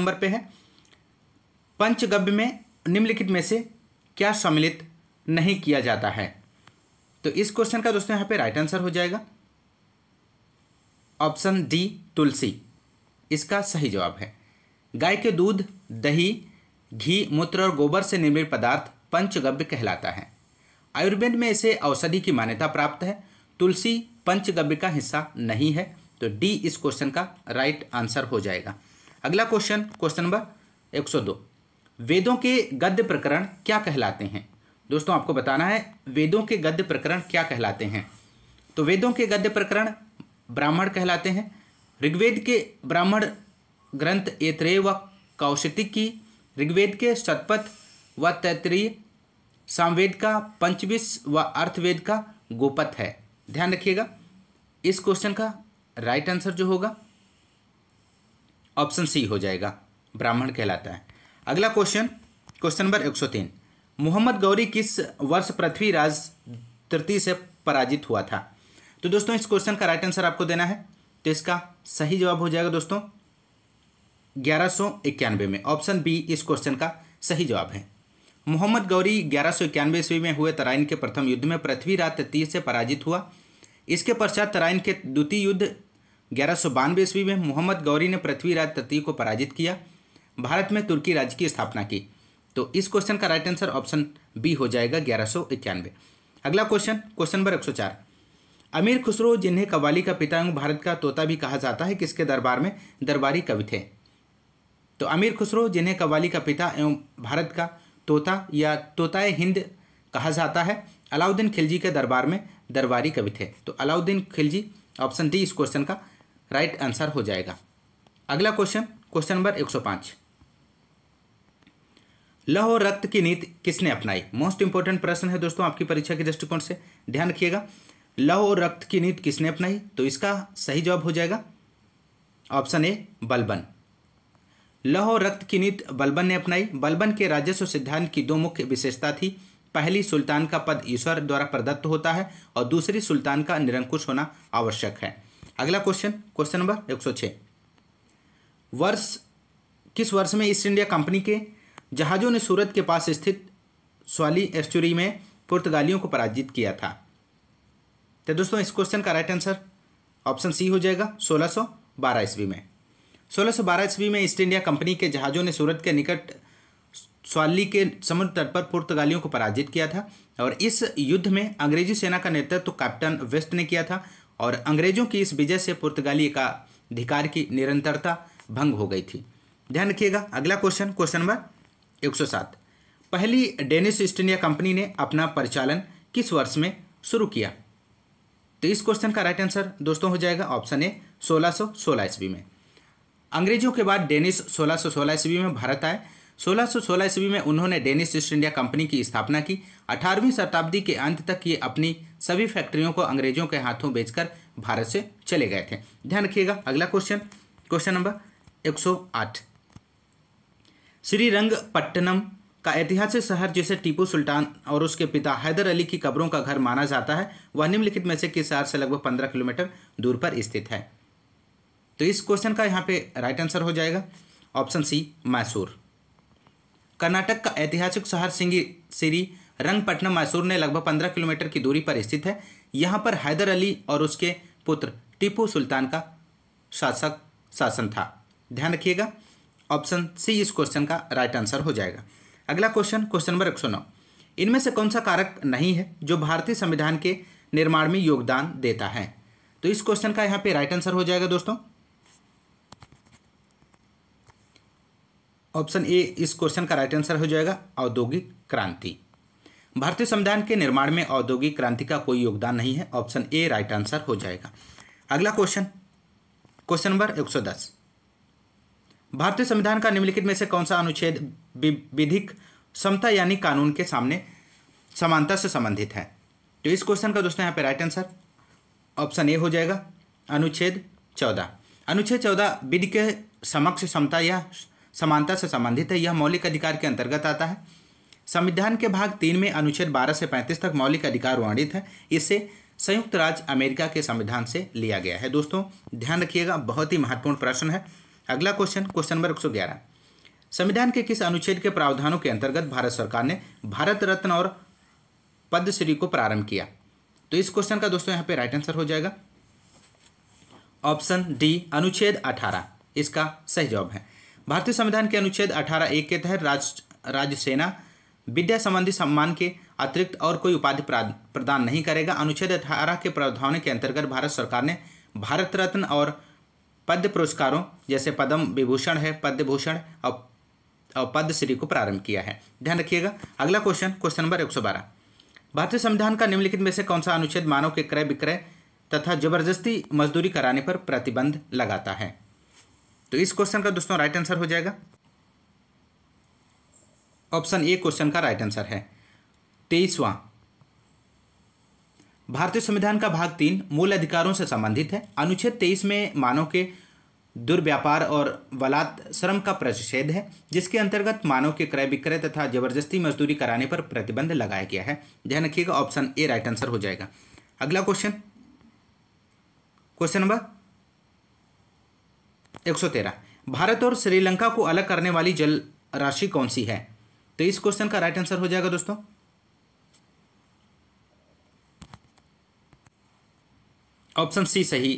number पे है पंचगव्य में निम्नलिखित में से क्या सम्मिलित नहीं किया जाता है तो इस क्वेश्चन का दोस्तों यहाँ पे राइट आंसर हो जाएगा ऑप्शन डी तुलसी इसका सही जवाब है गाय के दूध दही घी मूत्र और गोबर से निर्मित पदार्थ पंचगव्य कहलाता है आयुर्वेद में इसे औषधि की मान्यता प्राप्त है तुलसी पंचगव्य का हिस्सा नहीं है तो डी इस क्वेश्चन का राइट आंसर हो जाएगा अगला क्वेश्चन क्वेश्चन नंबर 102 वेदों के गद्य प्रकरण क्या कहलाते हैं दोस्तों आपको बताना है वेदों के गद्य प्रकरण क्या कहलाते हैं तो वेदों के गद्य प्रकरण ब्राह्मण कहलाते हैं ऋग्वेद के ब्राह्मण ग्रंथ एत्रेय व कौशिक की ऋग्वेद के शतपथ व तैतरीय सामवेद का पंचविश व अर्थवेद का गोपथ है ध्यान रखिएगा इस क्वेश्चन का राइट आंसर जो होगा ऑप्शन सी हो जाएगा ब्राह्मण कहलाता है अगला क्वेश्चन क्वेश्चन नंबर एक मोहम्मद गौरी किस वर्ष पृथ्वीराज तृतीय से पराजित हुआ था तो दोस्तों इस क्वेश्चन का राइट आंसर आपको देना है तो इसका सही जवाब हो जाएगा दोस्तों ग्यारह में ऑप्शन बी इस क्वेश्चन का सही जवाब है मोहम्मद गौरी ग्यारह सौ इक्यानवे ईस्वी में हुए तराइन के प्रथम युद्ध में पृथ्वीराज तृतीय से पराजित हुआ इसके पश्चात तराइन के द्वितीय युद्ध ग्यारह सौ बानवे ईस्वी में मोहम्मद गौरी ने पृथ्वीराज तृतीय को पराजित किया भारत में तुर्की राज्य की स्थापना की तो इस क्वेश्चन का राइट आंसर ऑप्शन बी हो जाएगा ग्यारह सौ इक्यानवे अगला क्वेश्चन क्वेश्चन नंबर एक सौ चार अमीर खुसरो जिन्हें कवाली का पिता एवं भारत का तोता भी कहा जाता है किसके दरबार में दरबारी कवि थे तो अमीर खुसरो जिन्हें कव्वाली का पिता एवं भारत का तोता या तोताए हिंद कहा जाता है अलाउद्दीन खिलजी के दरबार में दरबारी कवि थे तो अलाउद्दीन खिलजी ऑप्शन डी इस क्वेश्चन का राइट आंसर हो जाएगा अगला क्वेश्चन क्वेश्चन नंबर 105 लह और रक्त की नीति किसने अपनाई मोस्ट इंपोर्टेंट प्रश्न है दोस्तों आपकी परीक्षा के दृष्टिकोण से ध्यान रखिएगा लह और रक्त की नीति किसने अपनाई तो इसका सही जवाब हो जाएगा ऑप्शन ए बलबन लह और रक्त की नीति बलबन ने अपनाई बलबन के राजस्व सिद्धांत की दो मुख्य विशेषता थी पहली सुल्तान का पद ईश्वर द्वारा प्रदत्त होता है और दूसरी सुल्तान का निरंकुश होना आवश्यक है अगला क्वेश्चन क्वेश्चन नंबर एक सौ छः वर्ष किस वर्ष में ईस्ट इंडिया कंपनी के जहाज़ों ने सूरत के पास स्थित स्वाली एस्चुरी में पुर्तगालियों को पराजित किया था तो दोस्तों इस क्वेश्चन का राइट आंसर ऑप्शन सी हो जाएगा सोलह सौ बारह ईस्वी में सोलह सौ बारह ईस्वी में ईस्ट इंडिया कंपनी के जहाज़ों ने सूरत के निकट स्वाली के समुद्र तट पर पुर्तगालियों को पराजित किया था और इस युद्ध में अंग्रेजी सेना का नेतृत्व तो कैप्टन वेस्ट ने किया था और अंग्रेजों की इस विजय से पुर्तगाली का अधिकार की निरंतरता भंग हो गई थी ध्यान रखिएगा अगला क्वेश्चन क्वेश्चन नंबर 107 पहली डेनिश ईस्ट इंडिया कंपनी ने अपना परिचालन किस वर्ष में शुरू किया तो इस क्वेश्चन का राइट आंसर दोस्तों हो जाएगा ऑप्शन ए 1616 ईस्वी में अंग्रेजों के बाद डेनिश 1616 ईस्वी में भारत आए 1616 ईस्वी में उन्होंने डेनिश ईस्ट इंडिया कंपनी की स्थापना की 18वीं शताब्दी के अंत तक ये अपनी सभी फैक्ट्रियों को अंग्रेजों के हाथों बेचकर भारत से चले गए थे ध्यान रखिएगा अगला question question number 108 Shri Rangapattanam का ऐतिहासिक शहर जिसे टीपू सुल्तान और उसके पिता हैदर अली की कब्रों का घर माना जाता है वह निम्नलिखित में से किस शहर से लगभग पंद्रह किलोमीटर दूर पर स्थित है तो इस क्वेश्चन का यहाँ पे राइट आंसर हो जाएगा ऑप्शन सी मैसूर कर्नाटक का ऐतिहासिक शहर सिंगी सिरी रंगपटनम मैसूर ने लगभग पंद्रह किलोमीटर की दूरी पर स्थित है यहाँ पर हैदर अली और उसके पुत्र टीपू सुल्तान का शासक शासन था ध्यान रखिएगा ऑप्शन सी इस क्वेश्चन का राइट आंसर हो जाएगा अगला क्वेश्चन क्वेश्चन नंबर एक इनमें से कौन सा कारक नहीं है जो भारतीय संविधान के निर्माण में योगदान देता है तो इस क्वेश्चन का यहाँ पे राइट आंसर हो जाएगा दोस्तों ऑप्शन ए इस क्वेश्चन का राइट आंसर हो जाएगा औद्योगिक क्रांति भारतीय संविधान के निर्माण में औद्योगिक क्रांति का कोई योगदान नहीं है ऑप्शन ए राइट आंसर हो जाएगा अगला क्वेश्चन क्वेश्चन नंबर 110 भारतीय संविधान का निम्नलिखित में से कौन सा अनुच्छेद विधिक समता यानी कानून के सामने समानता से संबंधित है तो इस क्वेश्चन का दोस्तों यहाँ पे राइट आंसर ऑप्शन ए हो जाएगा अनुच्छेद चौदह अनुच्छेद चौदह विधि के समक्ष समता या समानता से संबंधित है यह मौलिक अधिकार के अंतर्गत आता है संविधान के भाग तीन में अनुच्छेद 12 से 35 तक मौलिक अधिकार वर्णित है इसे संयुक्त राज्य अमेरिका के संविधान से लिया गया है दोस्तों ध्यान रखिएगा बहुत ही महत्वपूर्ण प्रश्न है अगला क्वेश्चन क्वेश्चन नंबर एक संविधान के किस अनुच्छेद के प्रावधानों के अंतर्गत भारत सरकार ने भारत रत्न और पद्मश्री को प्रारंभ किया तो इस क्वेश्चन का दोस्तों यहाँ पे राइट आंसर हो जाएगा ऑप्शन डी अनुच्छेद 18 इसका सही जवाब है भारतीय संविधान के अनुच्छेद 18 एक के तहत राज राज्य सेना विद्या संबंधी सम्मान के अतिरिक्त और कोई उपाधि प्रदान नहीं करेगा अनुच्छेद अठारह के प्रावधान के अंतर्गत भारत सरकार ने भारत रत्न और पद्म पुरस्कारों जैसे पद्म विभूषण है पद्म भूषण और और श्री को प्रारंभ किया है ध्यान रखिएगा अगला क्वेश्चन क्वेश्चन नंबर एक सौ बारह भारतीय संविधान का निम्नलिखित में से कौन सा अनुच्छेद मानव के क्रय विक्रय तथा जबरदस्ती मजदूरी कराने पर प्रतिबंध लगाता है तो इस क्वेश्चन का दोस्तों राइट आंसर हो जाएगा ऑप्शन ए क्वेश्चन का राइट आंसर है तेईसवां भारतीय संविधान का भाग तीन मूल अधिकारों से संबंधित है अनुच्छेद तेईस में मानव के दुर्व्यापार और वलात श्रम का प्रतिषेध है जिसके अंतर्गत मानव के क्रय विक्रय तथा जबरदस्ती मजदूरी कराने पर प्रतिबंध लगाया गया है ध्यान रखिएगा ऑप्शन ए राइट आंसर हो जाएगा अगला क्वेश्चन क्वेश्चन नंबर एक भारत और श्रीलंका को अलग करने वाली जल राशि कौन सी है तो इस क्वेश्चन का राइट आंसर हो जाएगा दोस्तों ऑप्शन सी सही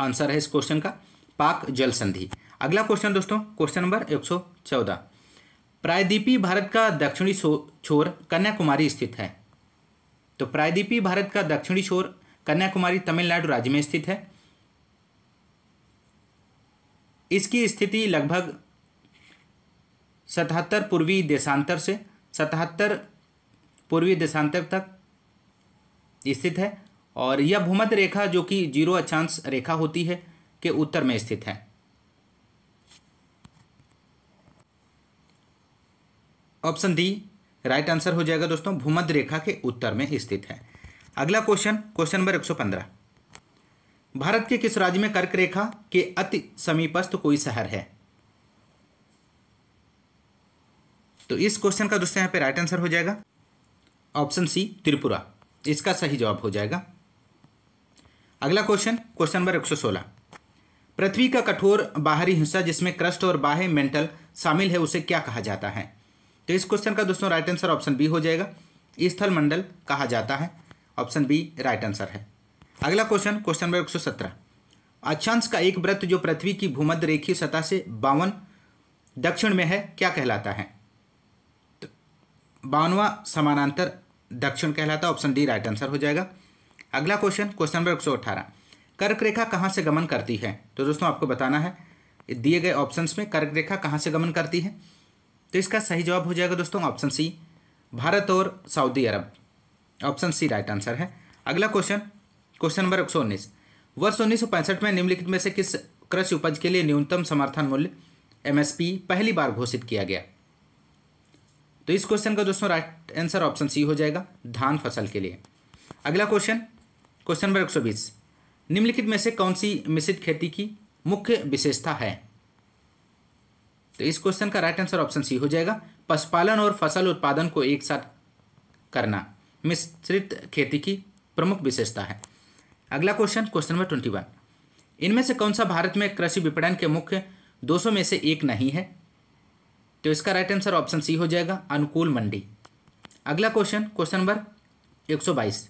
आंसर है इस क्वेश्चन का पाक जल संधि अगला क्वेश्चन दोस्तों क्वेश्चन नंबर एक सौ चौदह प्रायद्वीपी भारत का दक्षिणी छोर कन्याकुमारी स्थित है तो प्रायद्वीपी भारत का दक्षिणी छोर कन्याकुमारी तमिलनाडु राज्य में स्थित है इसकी स्थिति लगभग सतहत्तर पूर्वी देशांतर से सतहत्तर पूर्वी देशांतर तक स्थित है और यह भूमध्य रेखा जो कि जीरो अचांश रेखा होती है के उत्तर में स्थित है ऑप्शन डी राइट आंसर हो जाएगा दोस्तों भूमध्य रेखा के उत्तर में स्थित है अगला क्वेश्चन क्वेश्चन नंबर 115 भारत के किस राज्य में कर्क रेखा के अति समीपस्थ कोई शहर है तो इस क्वेश्चन का दोस्तों यहाँ पे राइट आंसर हो जाएगा ऑप्शन सी त्रिपुरा इसका सही जवाब हो जाएगा अगला क्वेश्चन क्वेश्चन नंबर एक सौ सोलह पृथ्वी का कठोर बाहरी हिस्सा जिसमें क्रस्ट और बाह्य मेंटल शामिल है उसे क्या कहा जाता है तो इस क्वेश्चन का दोस्तों राइट आंसर ऑप्शन बी हो जाएगा स्थल मंडल कहा जाता है ऑप्शन बी राइट आंसर है अगला क्वेश्चन क्वेश्चन नंबर एक सौ सत्रह अक्षांश का एक व्रत जो पृथ्वी की भूमध्य रेखीय सतह से बावन दक्षिण में है क्या कहलाता है बावनवा समानांतर दक्षिण कहलाता ऑप्शन डी राइट आंसर हो जाएगा अगला क्वेश्चन क्वेश्चन नंबर एक सौ अठारह कर्क रेखा कहाँ से गमन करती है तो दोस्तों आपको बताना है दिए गए ऑप्शंस में कर्क रेखा कहाँ से गमन करती है तो इसका सही जवाब हो जाएगा दोस्तों ऑप्शन सी भारत और सऊदी अरब ऑप्शन सी राइट आंसर है अगला क्वेश्चन क्वेश्चन नंबर एक सौ उन्नीस वर्ष उन्नीस में निम्नलिखित में से किस कृषि उपज के लिए न्यूनतम समर्थन मूल्य एमएसपी पहली बार घोषित किया गया तो इस क्वेश्चन का दोस्तों राइट आंसर ऑप्शन सी हो जाएगा धान फसल के लिए अगला क्वेश्चन क्वेश्चन नंबर 120 निम्नलिखित में से कौन सी मिश्रित खेती की मुख्य विशेषता है तो इस क्वेश्चन का राइट आंसर ऑप्शन सी हो जाएगा पशुपालन और फसल उत्पादन को एक साथ करना मिश्रित खेती की प्रमुख विशेषता है अगला question question number twenty one इनमें से कौन सा भारत में कृषि विपणन के मुख्य दोषों में से एक नहीं है तो इसका राइट आंसर ऑप्शन सी हो जाएगा अनुकूल मंडी अगला क्वेश्चन क्वेश्चन नंबर एक सौ बाईस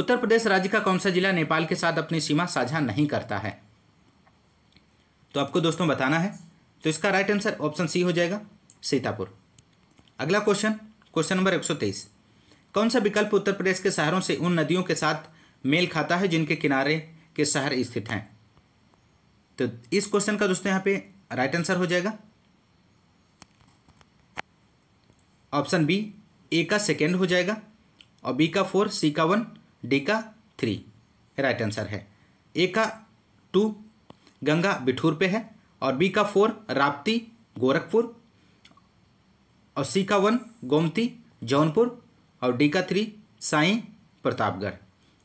उत्तर प्रदेश राज्य का कौन सा जिला नेपाल के साथ अपनी सीमा साझा नहीं करता है तो आपको दोस्तों बताना है तो इसका राइट आंसर ऑप्शन सी हो जाएगा सीतापुर अगला क्वेश्चन क्वेश्चन नंबर एक सौ तेईस कौन सा विकल्प उत्तर प्रदेश के शहरों से उन नदियों के साथ मेल खाता है जिनके किनारे के शहर स्थित हैं तो इस क्वेश्चन का दोस्तों यहाँ पे राइट आंसर हो जाएगा ऑप्शन बी ए का सेकेंड हो जाएगा और बी का फोर सी का वन डी का थ्री राइट आंसर है ए का टू गंगा बिठूर पे है और बी का फोर राप्ती गोरखपुर और सी का वन गोमती जौनपुर और डी का थ्री साई प्रतापगढ़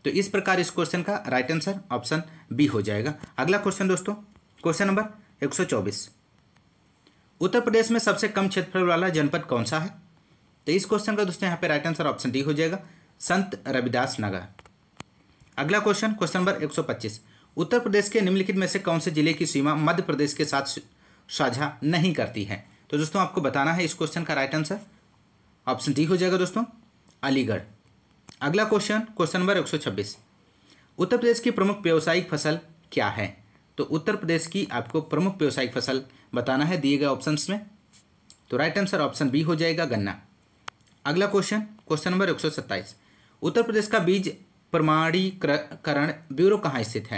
तो इस प्रकार इस क्वेश्चन का राइट आंसर ऑप्शन बी हो जाएगा अगला क्वेश्चन दोस्तों क्वेश्चन नंबर 124 उत्तर प्रदेश में सबसे कम क्षेत्रफल वाला जनपद कौन सा है तो इस क्वेश्चन का दोस्तों यहाँ पे राइट आंसर ऑप्शन डी हो जाएगा संत रविदास नगर अगला question question number 125 Uttar Pradesh के निम्नलिखित में से कौन से जिले की सीमा मध्य प्रदेश के साथ साझा नहीं करती है तो दोस्तों आपको बताना है इस क्वेश्चन का राइट आंसर ऑप्शन डी हो जाएगा दोस्तों अलीगढ़ अगला क्वेश्चन क्वेश्चन नंबर एक उत्तर प्रदेश की प्रमुख व्यावसायिक फसल क्या है तो उत्तर प्रदेश की आपको प्रमुख व्यावसायिक फसल बताना है दिए गए ऑप्शंस में तो राइट आंसर ऑप्शन बी हो जाएगा गन्ना अगला क्वेश्चन क्वेश्चन नंबर एक सौ उत्तर प्रदेश का बीज प्रमाणीकरण ब्यूरो कहाँ स्थित है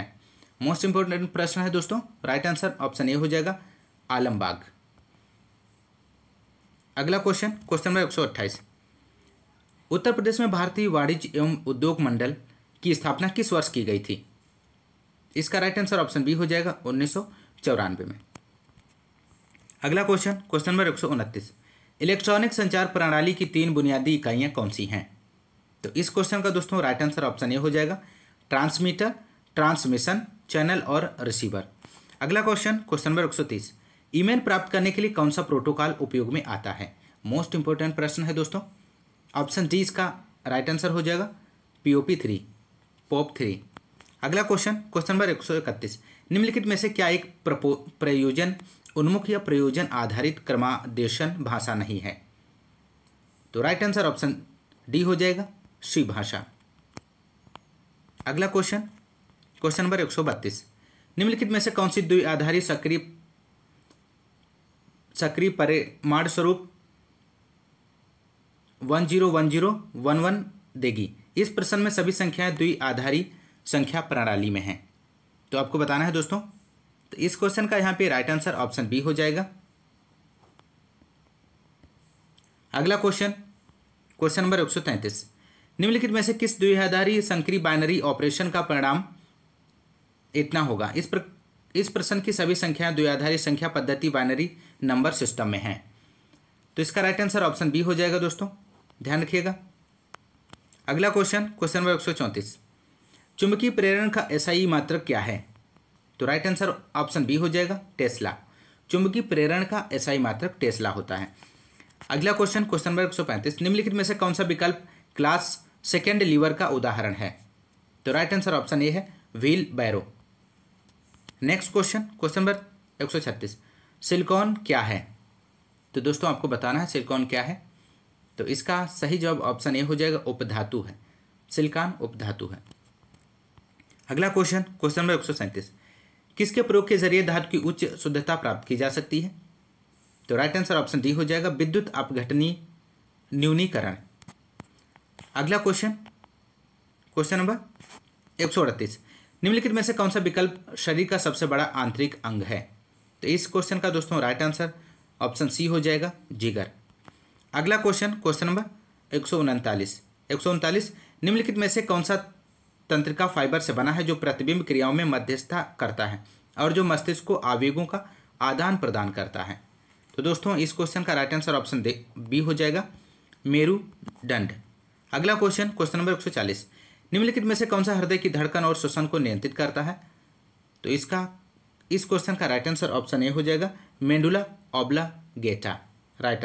मोस्ट इंपोर्टेंट प्रश्न है दोस्तों राइट आंसर ऑप्शन ए हो जाएगा आलमबाग अगला क्वेश्चन क्वेश्चन नंबर एक सौ उत्तर प्रदेश में भारतीय वाणिज्य एवं उद्योग मंडल की स्थापना किस वर्ष की गई थी इसका राइट आंसर ऑप्शन बी हो जाएगा उन्नीस में अगला क्वेश्चन क्वेश्चन नंबर एक सौ उनतीस इलेक्ट्रॉनिक संचार प्रणाली की तीन बुनियादी इकाइयाँ कौन सी हैं तो इस क्वेश्चन का दोस्तों राइट आंसर ऑप्शन ए हो जाएगा ट्रांसमीटर ट्रांसमिशन चैनल और रिसीवर अगला क्वेश्चन क्वेश्चन नंबर 130 ईमेल प्राप्त करने के लिए कौन सा प्रोटोकॉल उपयोग में आता है मोस्ट इंपॉर्टेंट प्रश्न है दोस्तों ऑप्शन डी इसका राइट आंसर हो जाएगा P O P three pop three अगला क्वेश्चन क्वेश्चन नंबर एक सौ इकतीस निम्नलिखित में से क्या एक प्रयोजन उन्मुख या प्रयोजन आधारित क्रमादेशन भाषा नहीं है तो राइट आंसर ऑप्शन डी हो जाएगा सी भाषा अगला क्वेश्चन क्वेश्चन नंबर एक निम्नलिखित में से कौन सी द्वि आधारित सक्रिय सक्रिय परिमाण स्वरूप one zero one zero one one देगी इस प्रश्न में सभी संख्याएं द्वि आधारी संख्या प्रणाली में है तो आपको बताना है दोस्तों तो इस क्वेश्चन का यहाँ पे राइट आंसर ऑप्शन बी हो जाएगा अगला क्वेश्चन क्वेश्चन नंबर एक सौ तैंतीस निम्नलिखित में से किस द्विआधारी संक्रिय बाइनरी ऑपरेशन का परिणाम इतना होगा इस प्र इस प्रश्न की सभी संख्याएं द्विआधारी संख्या पद्धति बाइनरी नंबर सिस्टम में हैं तो इसका राइट आंसर ऑप्शन बी हो जाएगा दोस्तों ध्यान रखिएगा अगला क्वेश्चन क्वेश्चन नंबर एक सौ चौंतीस चुंबकीय प्रेरण का एसआई e मात्र क्या है तो राइट आंसर ऑप्शन बी हो जाएगा टेस्ला चुंबकीय प्रेरण का एसआई मात्र टेस्ला होता है अगला क्वेश्चन क्वेश्चन नंबर एक निम्नलिखित में से कौन सा विकल्प क्लास सेकेंड लीवर का उदाहरण है तो राइट आंसर ऑप्शन ए है wheelbarrow next question question number एक सौ छत्तीस सिलिकॉन क्या है तो दोस्तों आपको बताना है सिलिकॉन क्या है तो इसका सही जवाब ऑप्शन ए हो जाएगा उपधातु है सिलिकॉन उपधातु है अगला क्वेश्चन क्वेश्चन नंबर एक किसके प्रयोग के जरिए धातु की उच्च शुद्धता प्राप्त की जा सकती है तो राइट आंसर ऑप्शन डी हो जाएगा विद्युत अपघटनी न्यूनीकरण अगला क्वेश्चन क्वेश्चन नंबर एक निम्नलिखित में से कौन सा विकल्प शरीर का सबसे बड़ा आंतरिक अंग है तो इस क्वेश्चन का दोस्तों राइट आंसर ऑप्शन सी हो जाएगा जिगर अगला क्वेश्चन क्वेश्चन नंबर एक सौ उनतालीस निम्नलिखित में से कौन सा तंत्रिका फाइबर से बना है जो प्रतिबिंब क्रियाओं में मध्यस्थता करता है और जो मस्तिष्क को आवेगों का आदान प्रदान करता है तो दोस्तों इस क्वेश्चन का राइट आंसर ऑप्शन दे बी हो जाएगा मेरू दंड अगला क्वेश्चन क्वेश्चन नंबर 140 निम्नलिखित में से कौन सा हृदय की धड़कन और श्वसन को नियंत्रित करता है तो इसका इस क्वेश्चन का राइट आंसर ऑप्शन ए हो जाएगा मेंडुला ओबला गेटा राइट